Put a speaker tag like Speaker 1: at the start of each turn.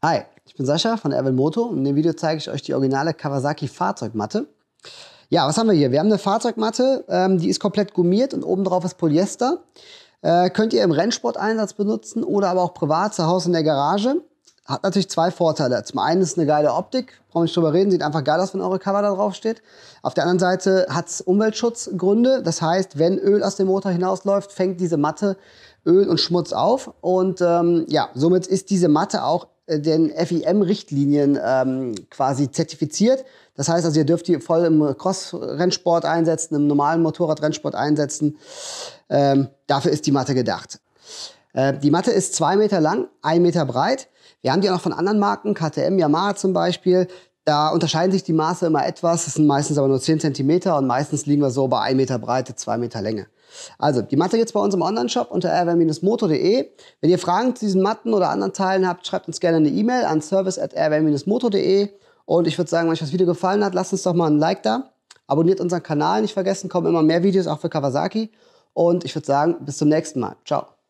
Speaker 1: Hi, ich bin Sascha von Erwin Moto und in dem Video zeige ich euch die originale Kawasaki Fahrzeugmatte. Ja, was haben wir hier? Wir haben eine Fahrzeugmatte, ähm, die ist komplett gummiert und obendrauf ist Polyester. Äh, könnt ihr im Rennsport-Einsatz benutzen oder aber auch privat zu Hause in der Garage. Hat natürlich zwei Vorteile. Zum einen ist es eine geile Optik, brauche nicht drüber reden, sieht einfach geil aus, wenn eure Cover da drauf steht. Auf der anderen Seite hat es Umweltschutzgründe. Das heißt, wenn Öl aus dem Motor hinausläuft, fängt diese Matte Öl und Schmutz auf. Und ähm, ja, somit ist diese Matte auch äh, den FIM-Richtlinien ähm, quasi zertifiziert. Das heißt also, ihr dürft die voll im Cross-Rennsport einsetzen, im normalen Motorrad-Rennsport einsetzen. Ähm, dafür ist die Matte gedacht. Äh, die Matte ist zwei Meter lang, ein Meter breit. Wir haben die auch noch von anderen Marken, KTM, Yamaha zum Beispiel. Da unterscheiden sich die Maße immer etwas. Das sind meistens aber nur 10 Zentimeter und meistens liegen wir so bei 1 Meter Breite, 2 Meter Länge. Also, die Matte gibt's bei uns im Onlineshop unter airware-motor.de. Wenn ihr Fragen zu diesen Matten oder anderen Teilen habt, schreibt uns gerne eine E-Mail an service at airware-motor.de. Und ich würde sagen, wenn euch das Video gefallen hat, lasst uns doch mal ein Like da. Abonniert unseren Kanal, nicht vergessen, kommen immer mehr Videos, auch für Kawasaki. Und ich würde sagen, bis zum nächsten Mal. Ciao.